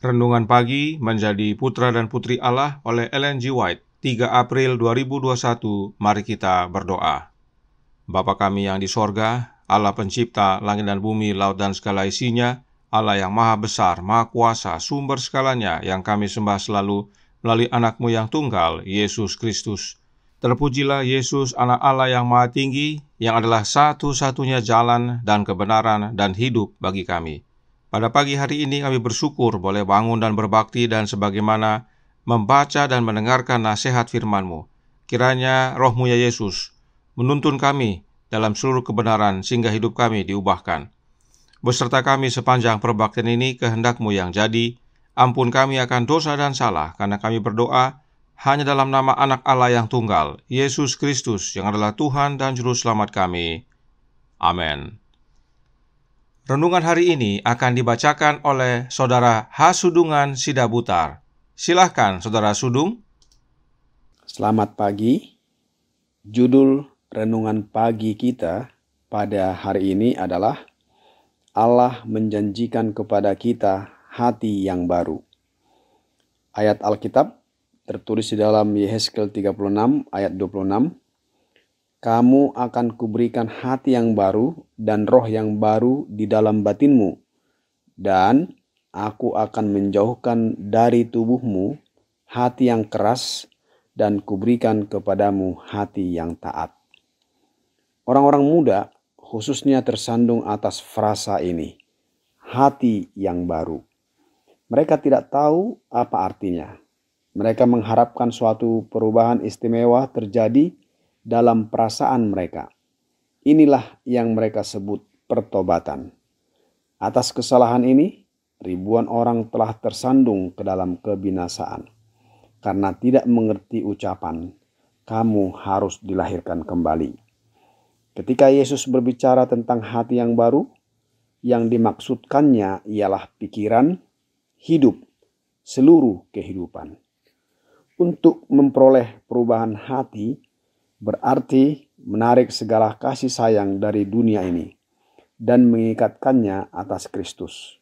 Rendungan Pagi Menjadi Putra dan Putri Allah oleh Ellen G. White, 3 April 2021, mari kita berdoa. Bapa kami yang di sorga, Allah pencipta langit dan bumi, laut dan segala isinya, Allah yang maha besar, maha kuasa, sumber segalanya yang kami sembah selalu melalui anakmu yang tunggal, Yesus Kristus. Terpujilah Yesus anak Allah yang maha tinggi, yang adalah satu-satunya jalan dan kebenaran dan hidup bagi kami. Pada pagi hari ini kami bersyukur boleh bangun dan berbakti dan sebagaimana membaca dan mendengarkan nasihat firman-Mu. Kiranya rohmu ya Yesus menuntun kami dalam seluruh kebenaran sehingga hidup kami diubahkan. Beserta kami sepanjang perbaktian ini kehendakmu yang jadi, ampun kami akan dosa dan salah karena kami berdoa hanya dalam nama anak Allah yang tunggal, Yesus Kristus yang adalah Tuhan dan Juru Selamat kami. Amin. Renungan hari ini akan dibacakan oleh Saudara H. Sudungan Sidabutar. Silahkan, Saudara Sudung. Selamat pagi. Judul renungan pagi kita pada hari ini adalah Allah menjanjikan kepada kita hati yang baru. Ayat Alkitab tertulis di dalam Yehezkel 36 ayat 26 kamu akan kuberikan hati yang baru dan roh yang baru di dalam batinmu, dan aku akan menjauhkan dari tubuhmu hati yang keras dan kuberikan kepadamu hati yang taat. Orang-orang muda khususnya tersandung atas frasa ini, hati yang baru. Mereka tidak tahu apa artinya. Mereka mengharapkan suatu perubahan istimewa terjadi dalam perasaan mereka. Inilah yang mereka sebut pertobatan. Atas kesalahan ini, ribuan orang telah tersandung ke dalam kebinasaan karena tidak mengerti ucapan, "Kamu harus dilahirkan kembali." Ketika Yesus berbicara tentang hati yang baru, yang dimaksudkannya ialah pikiran, hidup, seluruh kehidupan. Untuk memperoleh perubahan hati, berarti menarik segala kasih sayang dari dunia ini dan mengikatkannya atas Kristus.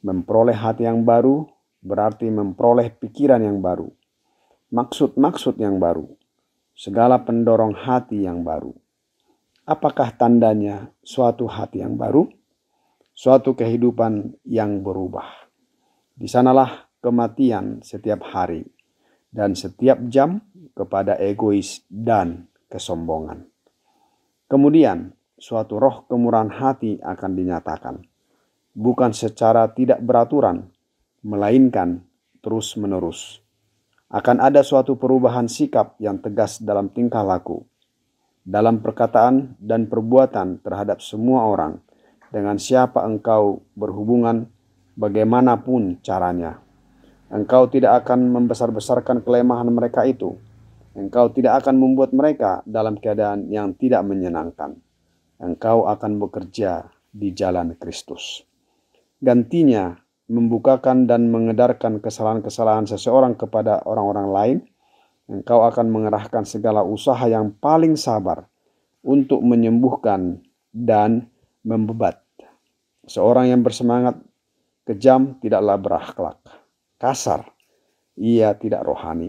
Memperoleh hati yang baru berarti memperoleh pikiran yang baru, maksud-maksud yang baru, segala pendorong hati yang baru. Apakah tandanya suatu hati yang baru? Suatu kehidupan yang berubah. Disanalah kematian setiap hari dan setiap jam kepada egois dan kesombongan. Kemudian, suatu roh kemurahan hati akan dinyatakan, bukan secara tidak beraturan, melainkan terus-menerus. Akan ada suatu perubahan sikap yang tegas dalam tingkah laku, dalam perkataan dan perbuatan terhadap semua orang, dengan siapa engkau berhubungan, bagaimanapun caranya. Engkau tidak akan membesar-besarkan kelemahan mereka itu. Engkau tidak akan membuat mereka dalam keadaan yang tidak menyenangkan. Engkau akan bekerja di jalan Kristus. Gantinya, membukakan dan mengedarkan kesalahan-kesalahan seseorang kepada orang-orang lain, engkau akan mengerahkan segala usaha yang paling sabar untuk menyembuhkan dan membebat. Seorang yang bersemangat kejam tidaklah berakhlak kasar. Ia tidak rohani.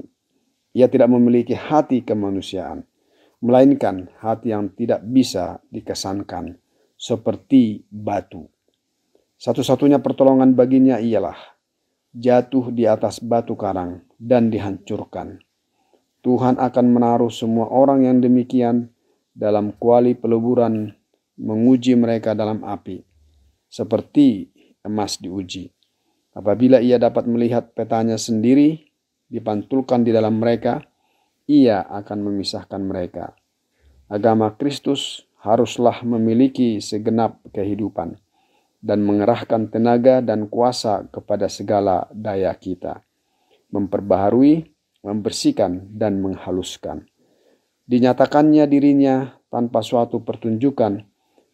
Ia tidak memiliki hati kemanusiaan, melainkan hati yang tidak bisa dikesankan seperti batu. Satu-satunya pertolongan baginya ialah jatuh di atas batu karang dan dihancurkan. Tuhan akan menaruh semua orang yang demikian dalam kuali peleburan, menguji mereka dalam api, seperti emas diuji. Apabila ia dapat melihat petanya sendiri dipantulkan di dalam mereka, ia akan memisahkan mereka. Agama Kristus haruslah memiliki segenap kehidupan dan mengerahkan tenaga dan kuasa kepada segala daya kita, memperbaharui, membersihkan, dan menghaluskan. Dinyatakannya dirinya tanpa suatu pertunjukan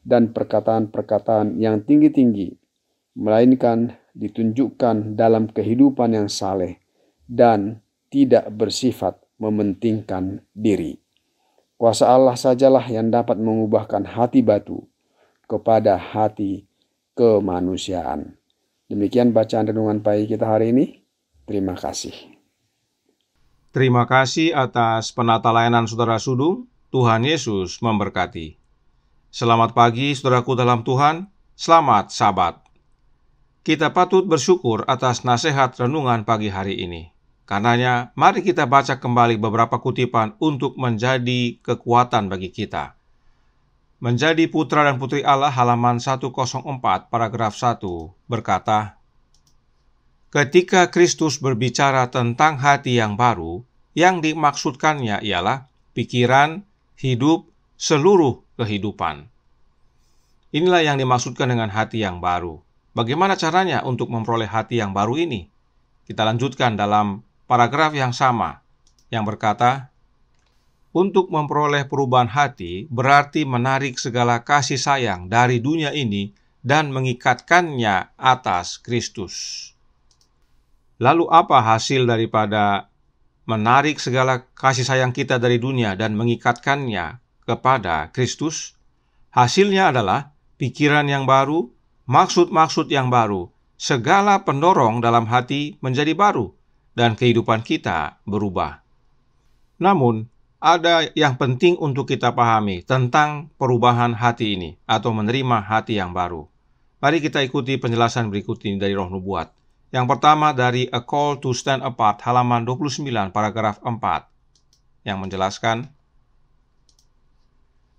dan perkataan-perkataan yang tinggi-tinggi, melainkan ditunjukkan dalam kehidupan yang saleh dan tidak bersifat mementingkan diri. Kuasa Allah sajalah yang dapat mengubahkan hati batu kepada hati kemanusiaan. Demikian bacaan renungan pagi kita hari ini. Terima kasih. Terima kasih atas penata layanan Saudara Sudung. Tuhan Yesus memberkati. Selamat pagi saudaraku dalam Tuhan. Selamat sabat. Kita patut bersyukur atas nasihat renungan pagi hari ini. Karenanya, mari kita baca kembali beberapa kutipan untuk menjadi kekuatan bagi kita. Menjadi putra dan putri Allah halaman 104 paragraf 1 berkata, Ketika Kristus berbicara tentang hati yang baru, yang dimaksudkannya ialah pikiran, hidup, seluruh kehidupan. Inilah yang dimaksudkan dengan hati yang baru. Bagaimana caranya untuk memperoleh hati yang baru ini? Kita lanjutkan dalam paragraf yang sama yang berkata, "Untuk memperoleh perubahan hati berarti menarik segala kasih sayang dari dunia ini dan mengikatkannya atas Kristus." Lalu apa hasil daripada menarik segala kasih sayang kita dari dunia dan mengikatkannya kepada Kristus? Hasilnya adalah pikiran yang baru, maksud-maksud yang baru, segala pendorong dalam hati menjadi baru, dan kehidupan kita berubah. Namun, ada yang penting untuk kita pahami tentang perubahan hati ini atau menerima hati yang baru. Mari kita ikuti penjelasan berikut ini dari Roh Nubuat. Yang pertama dari A Call to Stand Apart halaman 29 paragraf 4 yang menjelaskan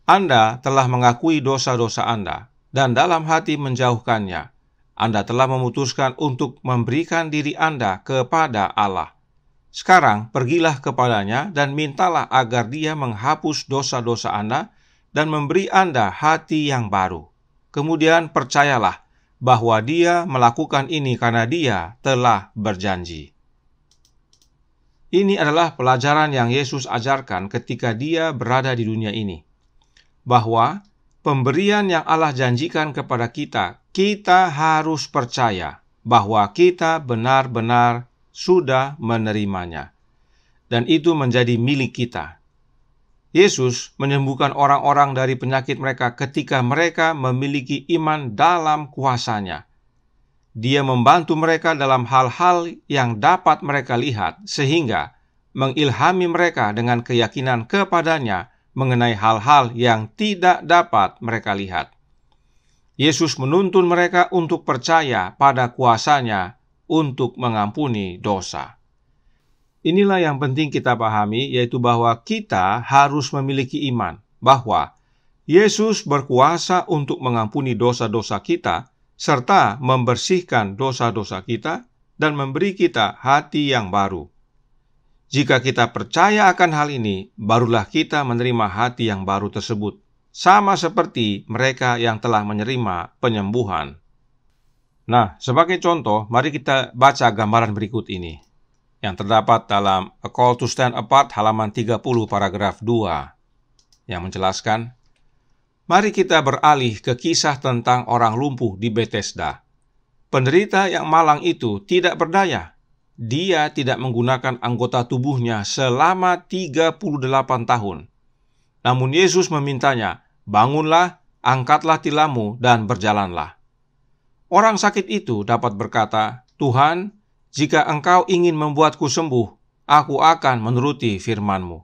Anda telah mengakui dosa-dosa Anda dan dalam hati menjauhkannya. Anda telah memutuskan untuk memberikan diri Anda kepada Allah. Sekarang pergilah kepadanya dan mintalah agar dia menghapus dosa-dosa Anda dan memberi Anda hati yang baru. Kemudian percayalah bahwa dia melakukan ini karena dia telah berjanji. Ini adalah pelajaran yang Yesus ajarkan ketika dia berada di dunia ini. Bahwa pemberian yang Allah janjikan kepada kita, kita harus percaya bahwa kita benar-benar sudah menerimanya, dan itu menjadi milik kita. Yesus menyembuhkan orang-orang dari penyakit mereka ketika mereka memiliki iman dalam kuasanya. Dia membantu mereka dalam hal-hal yang dapat mereka lihat, sehingga mengilhami mereka dengan keyakinan kepadanya mengenai hal-hal yang tidak dapat mereka lihat. Yesus menuntun mereka untuk percaya pada kuasanya untuk mengampuni dosa. Inilah yang penting kita pahami, yaitu bahwa kita harus memiliki iman bahwa Yesus berkuasa untuk mengampuni dosa-dosa kita, serta membersihkan dosa-dosa kita dan memberi kita hati yang baru. Jika kita percaya akan hal ini, barulah kita menerima hati yang baru tersebut, sama seperti mereka yang telah menerima penyembuhan. Nah, sebagai contoh, mari kita baca gambaran berikut ini yang terdapat dalam A Call to Stand Apart halaman 30 paragraf 2 yang menjelaskan Mari kita beralih ke kisah tentang orang lumpuh di Bethesda. Penderita yang malang itu tidak berdaya dia tidak menggunakan anggota tubuhnya selama 38 tahun. Namun Yesus memintanya, "Bangunlah, angkatlah tilammu dan berjalanlah." Orang sakit itu dapat berkata, "Tuhan, jika Engkau ingin membuatku sembuh, aku akan menuruti Firmanmu.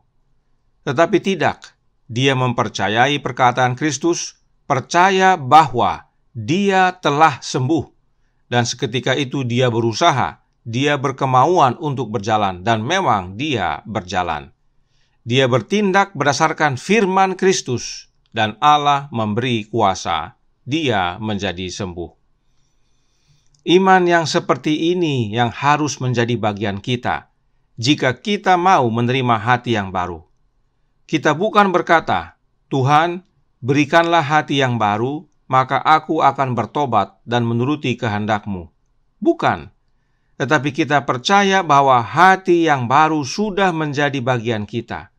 Tetapi tidak, dia mempercayai perkataan Kristus, percaya bahwa dia telah sembuh, dan seketika itu dia berusaha dia berkemauan untuk berjalan dan memang dia berjalan. Dia bertindak berdasarkan firman Kristus dan Allah memberi kuasa. Dia menjadi sembuh. Iman yang seperti ini yang harus menjadi bagian kita jika kita mau menerima hati yang baru. Kita bukan berkata, "Tuhan, berikanlah hati yang baru, maka aku akan bertobat dan menuruti kehendakmu." Bukan, tetapi kita percaya bahwa hati yang baru sudah menjadi bagian kita.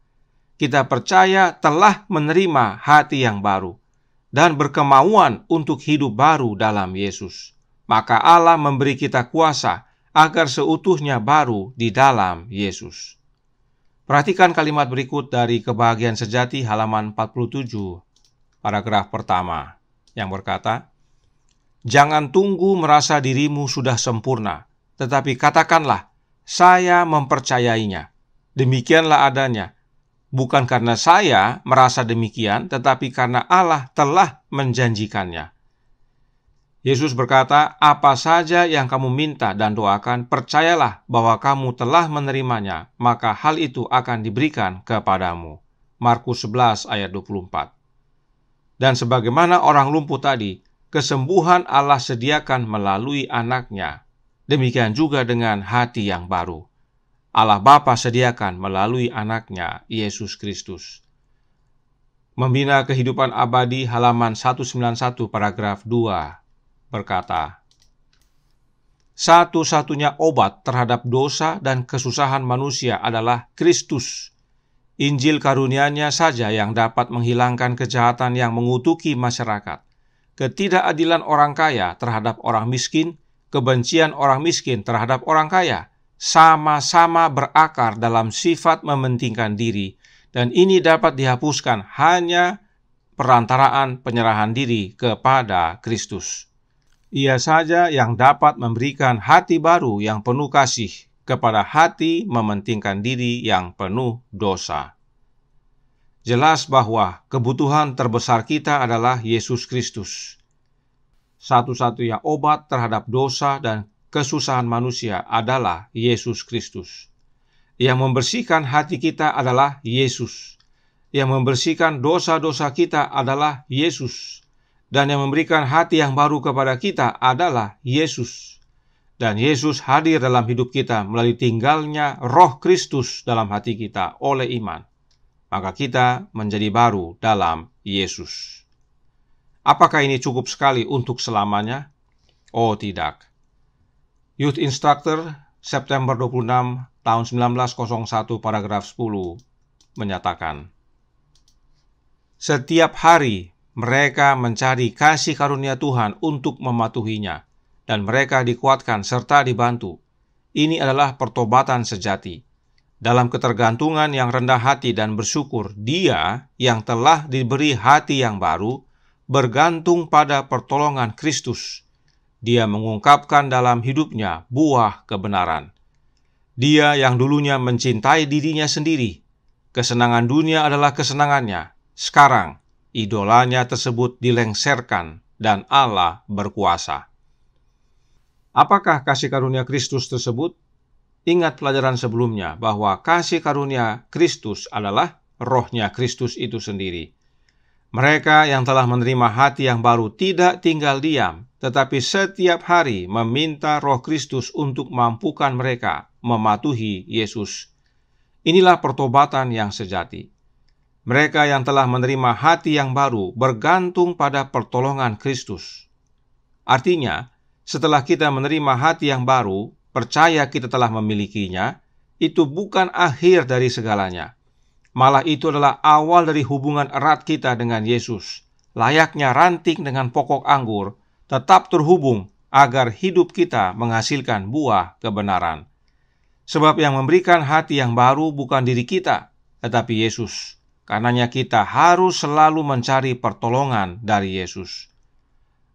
Kita percaya telah menerima hati yang baru dan berkemauan untuk hidup baru dalam Yesus. Maka Allah memberi kita kuasa agar seutuhnya baru di dalam Yesus. Perhatikan kalimat berikut dari kebahagiaan sejati halaman 47, paragraf pertama, yang berkata, Jangan tunggu merasa dirimu sudah sempurna, tetapi katakanlah, "Saya mempercayainya." Demikianlah adanya, bukan karena saya merasa demikian, tetapi karena Allah telah menjanjikannya. Yesus berkata, "Apa saja yang kamu minta dan doakan, percayalah bahwa kamu telah menerimanya, maka hal itu akan diberikan kepadamu." Markus 11 ayat 24. Dan sebagaimana orang lumpuh tadi, kesembuhan Allah sediakan melalui anaknya, demikian juga dengan hati yang baru. Allah Bapa sediakan melalui anaknya, Yesus Kristus. Membina kehidupan abadi halaman 191 paragraf 2 berkata, Satu-satunya obat terhadap dosa dan kesusahan manusia adalah Kristus. Injil karunianya saja yang dapat menghilangkan kejahatan yang mengutuki masyarakat, ketidakadilan orang kaya terhadap orang miskin, kebencian orang miskin terhadap orang kaya sama-sama berakar dalam sifat mementingkan diri, dan ini dapat dihapuskan hanya perantaraan penyerahan diri kepada Kristus. Ia saja yang dapat memberikan hati baru yang penuh kasih kepada hati mementingkan diri yang penuh dosa. Jelas bahwa kebutuhan terbesar kita adalah Yesus Kristus satu-satunya obat terhadap dosa dan kesusahan manusia adalah Yesus Kristus. Yang membersihkan hati kita adalah Yesus. Yang membersihkan dosa-dosa kita adalah Yesus. Dan yang memberikan hati yang baru kepada kita adalah Yesus. Dan Yesus hadir dalam hidup kita melalui tinggalnya roh Kristus dalam hati kita oleh iman. Maka kita menjadi baru dalam Yesus. Apakah ini cukup sekali untuk selamanya? Oh tidak. Youth Instructor September 26 tahun 1901 paragraf 10 menyatakan Setiap hari mereka mencari kasih karunia Tuhan untuk mematuhinya dan mereka dikuatkan serta dibantu. Ini adalah pertobatan sejati. Dalam ketergantungan yang rendah hati dan bersyukur, Dia yang telah diberi hati yang baru bergantung pada pertolongan Kristus. Dia mengungkapkan dalam hidupnya buah kebenaran. Dia yang dulunya mencintai dirinya sendiri. Kesenangan dunia adalah kesenangannya. Sekarang, idolanya tersebut dilengserkan dan Allah berkuasa. Apakah kasih karunia Kristus tersebut? Ingat pelajaran sebelumnya bahwa kasih karunia Kristus adalah rohnya Kristus itu sendiri. Mereka yang telah menerima hati yang baru tidak tinggal diam, tetapi setiap hari meminta Roh Kristus untuk mampukan mereka mematuhi Yesus. Inilah pertobatan yang sejati. Mereka yang telah menerima hati yang baru bergantung pada pertolongan Kristus. Artinya, setelah kita menerima hati yang baru, percaya kita telah memilikinya, itu bukan akhir dari segalanya Malah itu adalah awal dari hubungan erat kita dengan Yesus. Layaknya ranting dengan pokok anggur, tetap terhubung agar hidup kita menghasilkan buah kebenaran. Sebab yang memberikan hati yang baru bukan diri kita, tetapi Yesus. Karenanya kita harus selalu mencari pertolongan dari Yesus.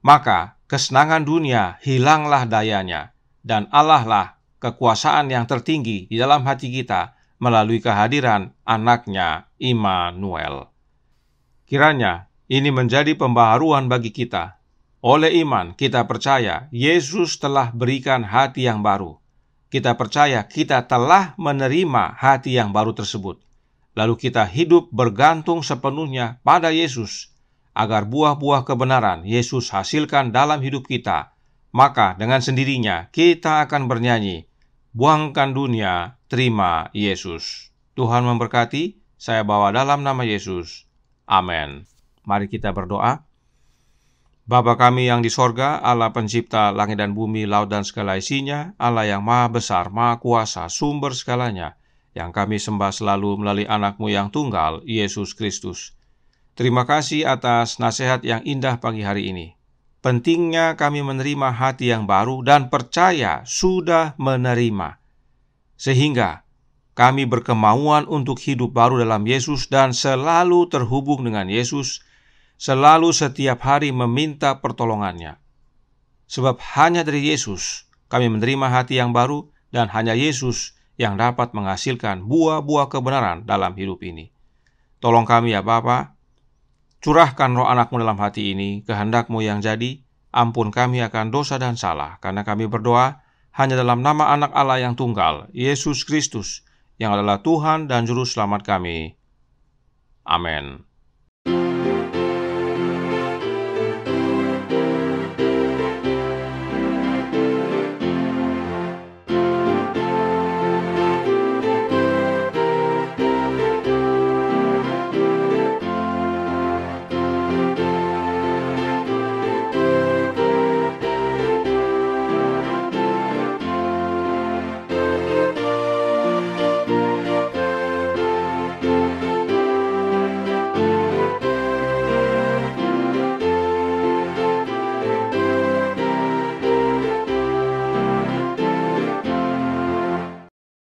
Maka kesenangan dunia hilanglah dayanya, dan Allah lah kekuasaan yang tertinggi di dalam hati kita – melalui kehadiran anaknya Immanuel. Kiranya ini menjadi pembaharuan bagi kita. Oleh iman kita percaya Yesus telah berikan hati yang baru. Kita percaya kita telah menerima hati yang baru tersebut. Lalu kita hidup bergantung sepenuhnya pada Yesus agar buah-buah kebenaran Yesus hasilkan dalam hidup kita. Maka dengan sendirinya kita akan bernyanyi buangkan dunia, terima Yesus. Tuhan memberkati, saya bawa dalam nama Yesus. Amin. Mari kita berdoa. Bapa kami yang di sorga, Allah pencipta langit dan bumi, laut dan segala isinya, Allah yang maha besar, maha kuasa, sumber segalanya, yang kami sembah selalu melalui anakmu yang tunggal, Yesus Kristus. Terima kasih atas nasihat yang indah pagi hari ini. Pentingnya kami menerima hati yang baru dan percaya sudah menerima, sehingga kami berkemauan untuk hidup baru dalam Yesus dan selalu terhubung dengan Yesus, selalu setiap hari meminta pertolongannya. Sebab hanya dari Yesus kami menerima hati yang baru dan hanya Yesus yang dapat menghasilkan buah-buah kebenaran dalam hidup ini. Tolong kami ya Bapak, Curahkan roh anakmu dalam hati ini, kehendakmu yang jadi, ampun kami akan dosa dan salah, karena kami berdoa hanya dalam nama anak Allah yang tunggal, Yesus Kristus, yang adalah Tuhan dan Juru Selamat kami. Amin.